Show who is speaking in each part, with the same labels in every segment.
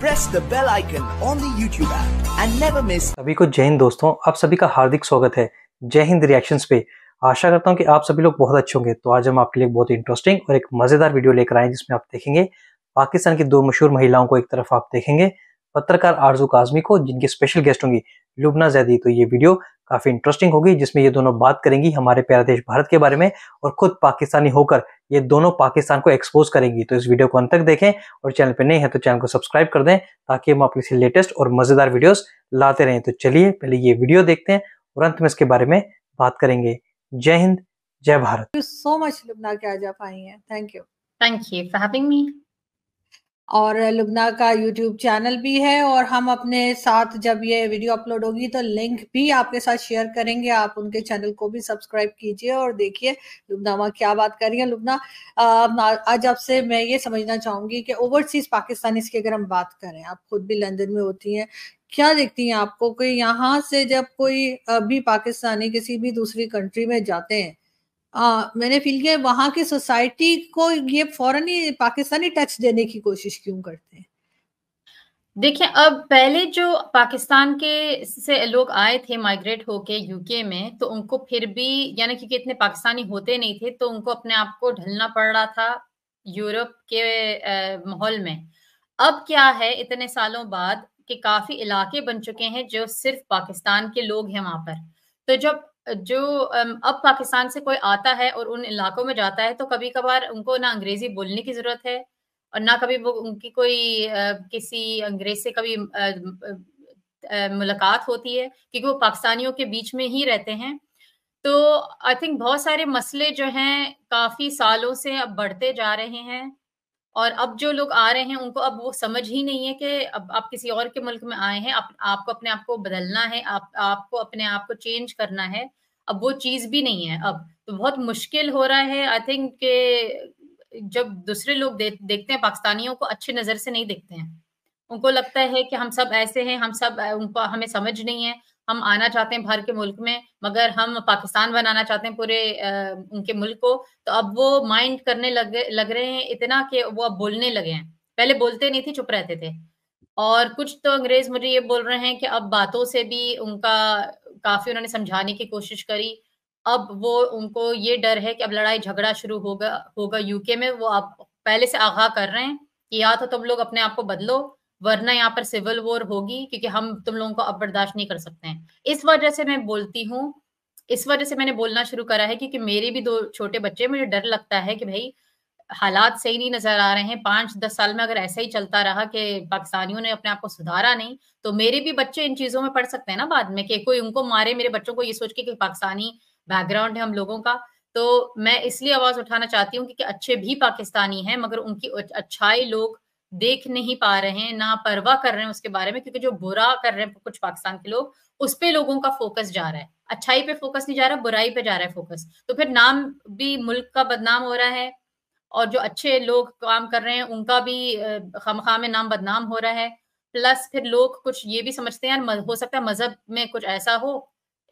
Speaker 1: Press the bell icon on the YouTube app
Speaker 2: and never miss सभी को जय हिंद दोस्तों आप सभी का हार्दिक स्वागत है जय हिंद रिएक्शंस पे आशा करता हूँ कि आप सभी लोग बहुत अच्छे होंगे तो आज हम आपके लिए बहुत इंटरेस्टिंग और एक मज़ेदार वीडियो लेकर आए जिसमें आप देखेंगे पाकिस्तान की दो मशहूर महिलाओं को एक तरफ आप देखेंगे पत्रकार आरजू काजमी को जिनके स्पेशल गेस्ट होंगी लुबना जैदी तो ये वीडियो काफ़ी इंटरेस्टिंग होगी जिसमें ये दोनों बात करेंगी हमारे प्यारा देश भारत के बारे में और खुद पाकिस्तानी होकर ये दोनों पाकिस्तान को एक्सपोज करेगी तो इस वीडियो को अंत तक देखें और चैनल पर नहीं है तो चैनल को सब्सक्राइब कर दें ताकि हम आपके लिए लेटेस्ट और मज़ेदार वीडियोस लाते रहें तो चलिए पहले ये वीडियो देखते हैं और अंत में इसके बारे में बात करेंगे जय हिंद जय भारत
Speaker 1: सो मच लुबना के आज आप आई है thank you thank you for having me और लुबना का यूट्यूब चैनल भी है और हम अपने साथ जब ये वीडियो अपलोड होगी तो लिंक भी आपके साथ शेयर करेंगे आप उनके चैनल को भी सब्सक्राइब कीजिए और देखिए लुबना वहाँ क्या बात कर रही है लुबना आज आपसे मैं ये समझना चाहूंगी कि ओवरसीज पाकिस्तानी की अगर हम बात करें आप खुद भी लंदन में होती हैं क्या देखती हैं आपको कि यहाँ से जब कोई भी पाकिस्तानी किसी भी दूसरी कंट्री में जाते हैं आ, मैंने फील किया वहां की सोसाइटी को ये फौरन ही पाकिस्तानी टच देने की कोशिश क्यों करते हैं देखिए अब पहले जो पाकिस्तान के से
Speaker 3: लोग आए थे माइग्रेट होके यूके में तो उनको फिर भी यानी क्योंकि इतने पाकिस्तानी होते नहीं थे तो उनको अपने आप को ढलना पड़ रहा था यूरोप के माहौल में अब क्या है इतने सालों बाद कि काफी इलाके बन चुके हैं जो सिर्फ पाकिस्तान के लोग हैं वहां पर तो जब जो अब पाकिस्तान से कोई आता है और उन इलाकों में जाता है तो कभी कभार उनको ना अंग्रेजी बोलने की जरूरत है और ना कभी वो उनकी कोई किसी अंग्रेज से कभी मुलाकात होती है क्योंकि वो पाकिस्तानियों के बीच में ही रहते हैं तो आई थिंक बहुत सारे मसले जो हैं काफी सालों से अब बढ़ते जा रहे हैं और अब जो लोग आ रहे हैं उनको अब वो समझ ही नहीं है कि अब आप किसी और के मुल्क में आए हैं आप, आपको अपने आप को बदलना है आप आपको अपने आप को चेंज करना है अब वो चीज भी नहीं है अब तो बहुत मुश्किल हो रहा है आई थिंक के जब दूसरे लोग दे, देखते हैं पाकिस्तानियों को अच्छी नजर से नहीं देखते हैं उनको लगता है कि हम सब ऐसे हैं हम सब उनको हमें समझ नहीं है हम आना चाहते हैं बाहर के मुल्क में मगर हम पाकिस्तान बनाना चाहते हैं पूरे आ, उनके मुल्क को तो अब वो माइंड करने लग लग रहे हैं इतना कि वो अब बोलने लगे हैं पहले बोलते नहीं थे चुप रहते थे और कुछ तो अंग्रेज मुझे ये बोल रहे हैं कि अब बातों से भी उनका काफी उन्होंने समझाने की कोशिश करी अब वो उनको ये डर है कि अब लड़ाई झगड़ा शुरू होगा होगा यूके में वो आप पहले से आगाह कर रहे हैं कि या तो तुम लोग अपने आप को बदलो वरना यहाँ पर सिविल वॉर होगी क्योंकि हम तुम लोगों को अब बर्दाश्त नहीं कर सकते हैं इस वजह से मैं बोलती हूँ इस वजह से मैंने बोलना शुरू करा है क्योंकि मेरे भी दो छोटे बच्चे मुझे डर लगता है कि भाई हालात सही नहीं नजर आ रहे हैं पांच दस साल में अगर ऐसा ही चलता रहा कि पाकिस्तानियों ने अपने आप को सुधारा नहीं तो मेरे भी बच्चे इन चीजों में पढ़ सकते हैं ना बाद में कि कोई उनको मारे मेरे बच्चों को ये सोच के कि पाकिस्तानी बैकग्राउंड है हम लोगों का तो मैं इसलिए आवाज उठाना चाहती हूँ क्योंकि अच्छे भी पाकिस्तानी हैं मगर उनकी अच्छाई लोग देख नहीं पा रहे हैं ना परवाह कर रहे हैं उसके बारे में क्योंकि जो बुरा कर रहे हैं कुछ पाकिस्तान के लोग उस पर लोगों का फोकस जा रहा है अच्छाई पे फोकस नहीं जा रहा बुराई पे जा रहा है फोकस तो फिर नाम भी मुल्क का बदनाम हो रहा है और जो अच्छे लोग काम कर रहे हैं उनका भी खम में नाम बदनाम हो रहा है प्लस फिर लोग कुछ ये भी समझते हैं यार हो सकता है मजहब में कुछ ऐसा हो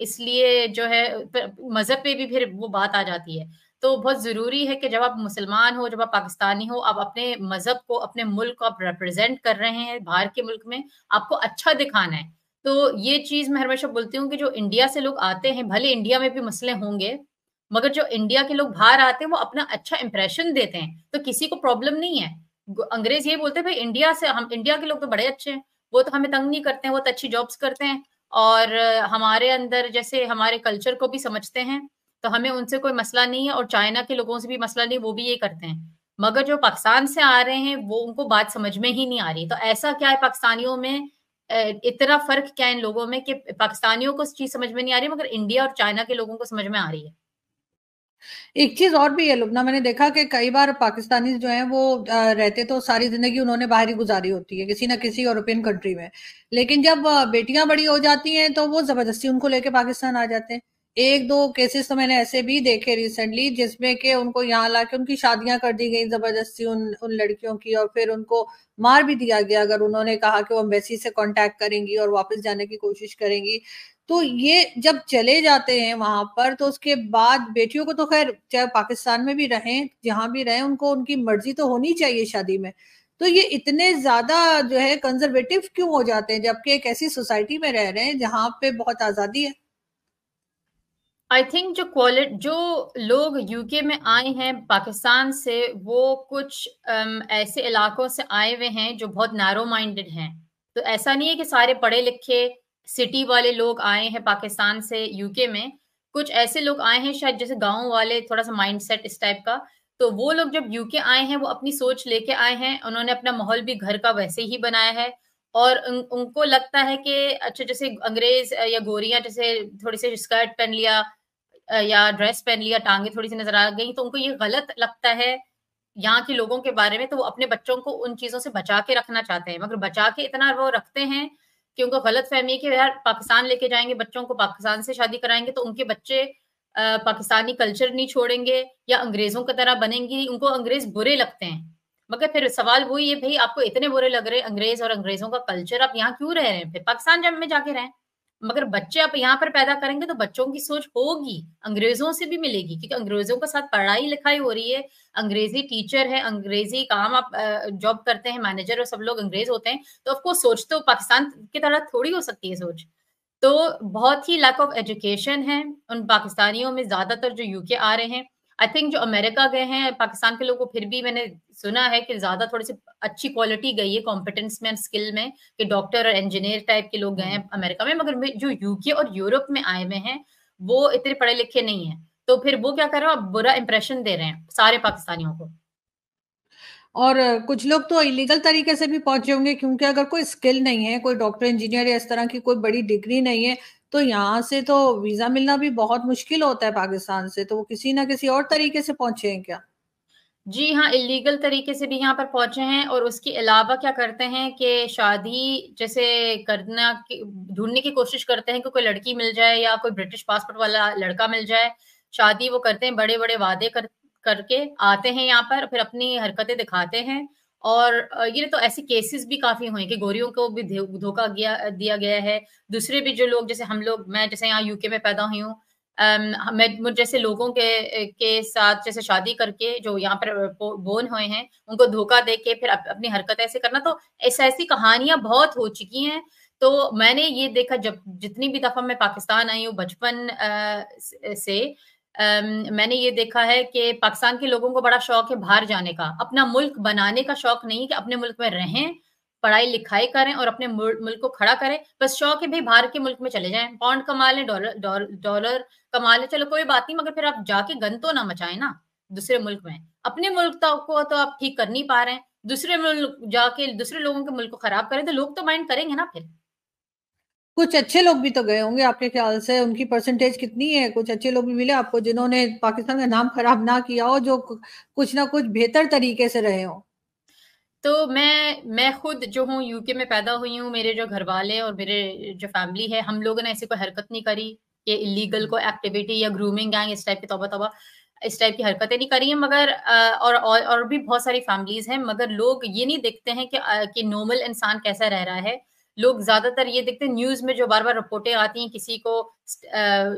Speaker 3: इसलिए जो है मजहब पे भी फिर वो बात आ जाती है तो बहुत ज़रूरी है कि जब आप मुसलमान हो जब आप पाकिस्तानी हो आप अपने मज़हब को अपने मुल्क को आप रिप्रेजेंट कर रहे हैं बाहर के मुल्क में आपको अच्छा दिखाना है तो ये चीज़ मैं हमेशा बोलती हूँ कि जो इंडिया से लोग आते हैं भले इंडिया में भी मसले होंगे मगर जो इंडिया के लोग बाहर आते हैं वो अपना अच्छा इंप्रेशन देते हैं तो किसी को प्रॉब्लम नहीं है अंग्रेज ये बोलते हैं भाई इंडिया से हम इंडिया के लोग तो बड़े अच्छे हैं वो तो हमें तंग नहीं करते हैं वो तो अच्छी जॉब्स करते हैं और हमारे अंदर जैसे हमारे कल्चर को भी समझते हैं तो हमें उनसे कोई मसला नहीं है और चाइना के लोगों से भी मसला नहीं वो भी ये करते हैं मगर जो पाकिस्तान से आ रहे हैं वो उनको बात समझ में ही नहीं आ रही तो ऐसा क्या है पाकिस्तानियों में इतना फर्क क्या है इन लोगों में कि पाकिस्तानियों को चीज समझ में नहीं आ रही मगर इंडिया और चाइना के लोगों को समझ में आ रही है एक
Speaker 1: चीज और भी है लुबना मैंने देखा कि कई बार पाकिस्तानी जो हैं वो रहते तो सारी जिंदगी उन्होंने बाहर ही गुजारी होती है किसी ना किसी यूरोपियन कंट्री में लेकिन जब बेटियां बड़ी हो जाती हैं तो वो जबरदस्ती उनको लेके पाकिस्तान आ जाते हैं एक दो केसेस तो मैंने ऐसे भी देखे रिसेंटली जिसमें के उनको यहाँ लाके उनकी शादियां कर दी गई जबरदस्ती उन उन लड़कियों की और फिर उनको मार भी दिया गया अगर उन्होंने कहा कि वो एम्बेसी से कांटेक्ट करेंगी और वापस जाने की कोशिश करेंगी तो ये जब चले जाते हैं वहां पर तो उसके बाद बेटियों को तो खैर चाहे पाकिस्तान में भी रहें जहां भी रहें उनको उनकी मर्जी तो होनी चाहिए शादी में तो ये इतने ज्यादा जो है कंजर्वेटिव क्यों हो जाते हैं जबकि एक ऐसी सोसाइटी में रह रहे हैं जहाँ पे बहुत आजादी है आई थिंक जो क्वालिटी जो लोग यूके
Speaker 3: में आए हैं पाकिस्तान से वो कुछ um, ऐसे इलाकों से आए हुए हैं जो बहुत नैरो माइंडेड हैं तो ऐसा नहीं है कि सारे पढ़े लिखे सिटी वाले लोग आए हैं पाकिस्तान से यूके में कुछ ऐसे लोग आए हैं शायद जैसे गांव वाले थोड़ा सा माइंडसेट इस टाइप का तो वो लोग जब यूके आए हैं वो अपनी सोच लेके आए हैं उन्होंने अपना माहौल भी घर का वैसे ही बनाया है और उन, उनको लगता है कि अच्छा जैसे अंग्रेज या गोरियां जैसे थोड़ी सी स्कर्ट पहन लिया या ड्रेस पहन लिया टांगे थोड़ी सी नजर आ गई तो उनको ये गलत लगता है यहाँ के लोगों के बारे में तो वो अपने बच्चों को उन चीजों से बचा के रखना चाहते हैं मगर बचा के इतना वो रखते हैं कि उनको गलत फहमी है कि यार पाकिस्तान लेके जाएंगे बच्चों को पाकिस्तान से शादी कराएंगे तो उनके बच्चे पाकिस्तानी कल्चर नहीं छोड़ेंगे या अंग्रेजों की तरह बनेंगी उनको अंग्रेज बुरे लगते हैं मगर फिर सवाल वही है भाई आपको इतने बुरे लग रहे अंग्रेज और अंग्रेजों का कल्चर आप यहाँ क्यों रह रहे हैं फिर पाकिस्तान जब में जाके रहें मगर बच्चे आप यहाँ पर पैदा करेंगे तो बच्चों की सोच होगी अंग्रेजों से भी मिलेगी क्योंकि अंग्रेजों के साथ पढ़ाई लिखाई हो रही है अंग्रेजी टीचर है अंग्रेजी काम आप जॉब करते हैं मैनेजर और सब लोग अंग्रेज होते हैं तो आपको सोच तो पाकिस्तान की तरह थोड़ी हो सकती है सोच तो बहुत ही लैक ऑफ एजुकेशन है उन पाकिस्तानियों में ज्यादातर जो यूके आ रहे हैं आई थिंक जो अमेरिका गए हैं पाकिस्तान के लोगों को फिर भी मैंने सुना है कि ज्यादा थोड़ी सी अच्छी क्वालिटी गई है कॉम्पिटेंस में स्किल में कि डॉक्टर और इंजीनियर टाइप के लोग गए हैं अमेरिका हम्म। में मगर जो यूके और यूरोप में आए हुए हैं वो इतने पढ़े लिखे नहीं है तो फिर वो क्या कर रहे हो आप बुरा इंप्रेशन दे रहे हैं सारे पाकिस्तानियों को
Speaker 1: और कुछ लोग तो इलीगल तरीके से भी पहुंचे होंगे क्योंकि अगर कोई स्किल नहीं है कोई डॉक्टर इंजीनियर या इस तरह की कोई बड़ी डिग्री नहीं है तो यहाँ से तो वीजा मिलना भी बहुत मुश्किल होता है पाकिस्तान से तो वो किसी ना किसी और तरीके से पहुंचे हैं क्या
Speaker 3: जी हाँ इलीगल तरीके से भी यहाँ पर पहुंचे हैं और उसके अलावा क्या करते हैं कि शादी जैसे करना ढूंढने की कोशिश करते हैं कि कोई लड़की मिल जाए या कोई ब्रिटिश पासपोर्ट वाला लड़का मिल जाए शादी वो करते हैं बड़े बड़े वादे कर करके आते हैं यहाँ पर फिर अपनी हरकतें दिखाते हैं और ये तो ऐसे केसेस भी काफी हुए कि गोरियों को भी धोखा दिया गया है दूसरे भी जो लोग जैसे हम लोग मैं जैसे यहाँ यूके में पैदा हुई हूँ मैं जैसे लोगों के के साथ जैसे शादी करके जो यहाँ पर बोन हुए हैं उनको धोखा दे के फिर अप, अपनी हरकत ऐसे करना तो ऐसी ऐसी कहानियां बहुत हो चुकी हैं तो मैंने ये देखा जब जितनी भी दफा मैं पाकिस्तान आई हूँ बचपन से मैंने ये देखा है कि पाकिस्तान के लोगों को बड़ा शौक है बाहर जाने का अपना मुल्क बनाने का शौक नहीं कि अपने मुल्क में रहें पढ़ाई लिखाई करें और अपने मुल्क को खड़ा करें बस शौक है भाई बाहर के मुल्क में चले जाएं पाउंड कमा लें डॉलर डॉलर कमा लें चलो कोई बात नहीं मगर फिर आप जाके गन तो ना मचाएं ना दूसरे मुल्क में अपने मुल्क तो को तो आप ठीक कर नहीं पा रहे हैं दूसरे मुल्क जाके दूसरे लोगों के मुल्क को खराब करें तो लोग तो माइंड करेंगे ना फिर
Speaker 1: कुछ अच्छे लोग भी तो गए होंगे आपके ख्याल से उनकी परसेंटेज कितनी है कुछ अच्छे लोग भी मिले आपको जिन्होंने पाकिस्तान का नाम खराब ना किया हो जो कुछ ना कुछ बेहतर तरीके से रहे हो
Speaker 3: तो मैं मैं खुद जो हूँ यूके में पैदा हुई हूँ मेरे जो घर वाले और मेरे जो फैमिली है हम लोगों ने ऐसी कोई हरकत नहीं करी कि इलीगल को एक्टिविटी या ग्रूमिंग गैंग इस टाइप की तोबा तोबा इस टाइप की हरकतें नहीं करी है मगर और, और और भी बहुत सारी फैमिलीज हैं मगर लोग ये नहीं देखते हैं कि कि नॉर्मल इंसान कैसा रह रहा है लोग ज्यादातर ये देखते हैं न्यूज में जो बार बार रिपोर्टें आती हैं किसी को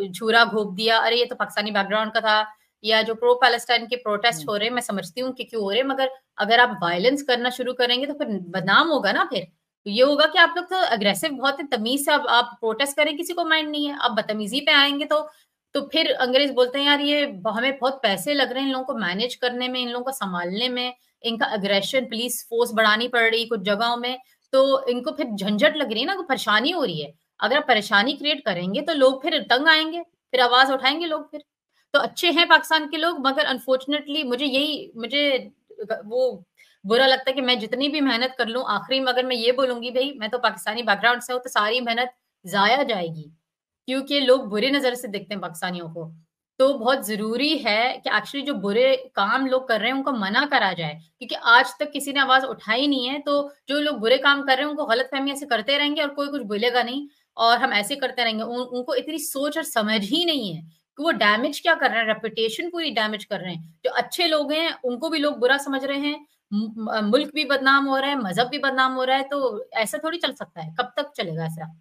Speaker 3: झूरा घोप दिया अरे ये तो पाकिस्तानी बैकग्राउंड का था या जो प्रो पैलेस्टाइन के प्रोटेस्ट हम्म। हो रहे हैं मैं समझती हूँ कि क्यों हो रहे हैं मगर अगर आप वायलेंस करना शुरू करेंगे तो फिर बदनाम होगा ना फिर तो ये होगा कि आप लोग तो अग्रेसिव बहुत है तमीज से आप, आप प्रोटेस्ट करें किसी को माइंड नहीं है आप बदतमीजी पे आएंगे तो तो फिर अंग्रेज बोलते हैं यार ये हमें बहुत पैसे लग रहे हैं इन लोगों को मैनेज करने में इन लोगों को संभालने में इनका अग्रेशन पुलिस फोर्स बढ़ानी पड़ रही कुछ जगहों में तो इनको फिर झंझट लग रही है ना परेशानी हो रही है अगर आप परेशानी क्रिएट करेंगे तो लोग फिर तंग आएंगे फिर आवाज उठाएंगे लोग फिर तो अच्छे हैं पाकिस्तान के लोग मगर अनफॉर्चुनेटली मुझे यही मुझे वो बुरा लगता है कि मैं जितनी भी मेहनत कर लूं आखिरी में अगर मैं ये बोलूंगी भाई मैं तो पाकिस्तानी बैकग्राउंड से हूँ तो सारी मेहनत जाया जाएगी क्योंकि लोग बुरी नजर से देखते हैं पाकिस्तानियों को तो बहुत जरूरी है कि एक्चुअली जो बुरे काम लोग कर रहे हैं उनको मना करा जाए क्योंकि आज तक किसी ने आवाज उठाई नहीं है तो जो लोग बुरे काम कर रहे हैं उनको गलत फहमी ऐसे करते रहेंगे और कोई कुछ बोलेगा नहीं और हम ऐसे करते रहेंगे उन, उनको इतनी सोच और समझ ही नहीं है कि वो डैमेज क्या कर रहे हैं रेपुटेशन पूरी डैमेज कर रहे हैं जो अच्छे लोग हैं उनको भी लोग बुरा समझ रहे
Speaker 1: हैं
Speaker 3: मुल्क भी बदनाम हो रहा है मजहब भी बदनाम हो रहा है तो ऐसा थोड़ी चल सकता है कब तक चलेगा ऐसा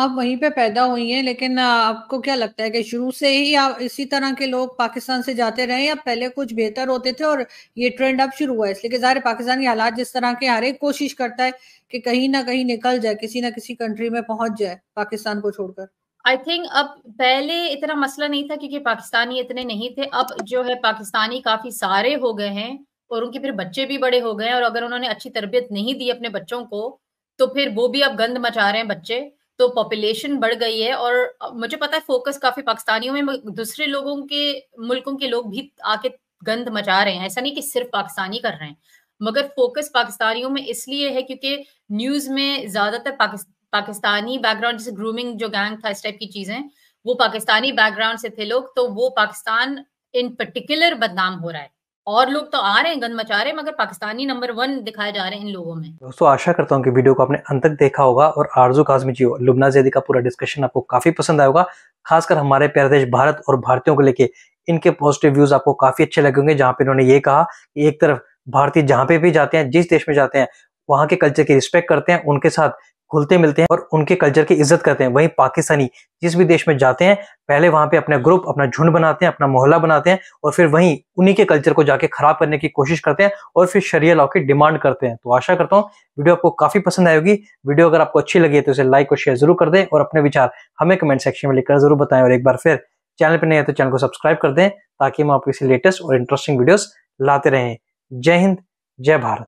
Speaker 1: आप वहीं पे पैदा हुई हैं लेकिन आपको क्या लगता है कि शुरू से ही आप इसी तरह के लोग पाकिस्तान से जाते रहे या पहले कुछ बेहतर होते थे और ये ट्रेंड अब शुरू हुआ है इसलिए ज़ाहिर पाकिस्तान के हालात जिस तरह के हर एक कोशिश करता है कि कहीं ना कहीं निकल जाए किसी ना किसी कंट्री में पहुंच जाए पाकिस्तान को छोड़कर आई थिंक अब पहले इतना मसला नहीं था क्योंकि पाकिस्तानी इतने नहीं थे अब जो है
Speaker 3: पाकिस्तानी काफी सारे हो गए हैं और उनके फिर बच्चे भी बड़े हो गए हैं और अगर उन्होंने अच्छी तरबियत नहीं दी अपने बच्चों को तो फिर वो भी अब गंद मचा रहे हैं बच्चे तो पॉपुलेशन बढ़ गई है और मुझे पता है फोकस काफी पाकिस्तानियों में दूसरे लोगों के मुल्कों के लोग भी आके गंद मचा रहे हैं ऐसा नहीं कि सिर्फ पाकिस्तानी कर रहे हैं मगर फोकस पाकिस्तानियों में इसलिए है क्योंकि न्यूज में ज्यादातर पाकिस्तानी बैकग्राउंड जैसे ग्रूमिंग जो गैंग था इस टाइप की चीजें वो पाकिस्तानी बैकग्राउंड से थे लोग तो वो पाकिस्तान इन पर्टिकुलर बदनाम हो रहा है और लोग तो आ रहे हैं गंद मचा रहे हैं मगर पाकिस्तानी नंबर वन दिखाए जा रहे हैं इन लोगों में
Speaker 2: दोस्तों आशा करता हूँ कि वीडियो को आपने अंत तक देखा होगा और आरजू काजमी जी लुबना जैदी का पूरा डिस्कशन आपको काफी पसंद आएगा खासकर हमारे प्यारे देश भारत और भारतीयों को लेके इनके पॉजिटिव व्यूज आपको काफी अच्छे लगे होंगे जहाँ पे इन्होंने ये कहा कि एक तरफ भारतीय जहाँ पे भी जाते हैं जिस देश में जाते हैं वहाँ के कल्चर की रिस्पेक्ट करते हैं उनके साथ घुलते मिलते हैं और उनके कल्चर की इज्जत करते हैं वहीं पाकिस्तानी जिस भी देश में जाते हैं पहले वहां पे अपना ग्रुप अपना झुंड बनाते हैं अपना मोहल्ला बनाते हैं और फिर वहीं उन्हीं के कल्चर को जाके खराब करने की कोशिश करते हैं और फिर शरिया लॉ की डिमांड करते हैं तो आशा करता हूँ वीडियो आपको काफी पसंद आएगी वीडियो अगर आपको अच्छी लगी है तो इसे लाइक और शेयर जरूर कर दें और अपने विचार हमें कमेंट सेक्शन में लिखकर जरूर बताएं और एक बार फिर चैनल पर नहीं है तो चैनल को सब्सक्राइब कर दें ताकि हम आपको इसी लेटेस्ट और इंटरेस्टिंग वीडियोज लाते रहें जय हिंद जय भारत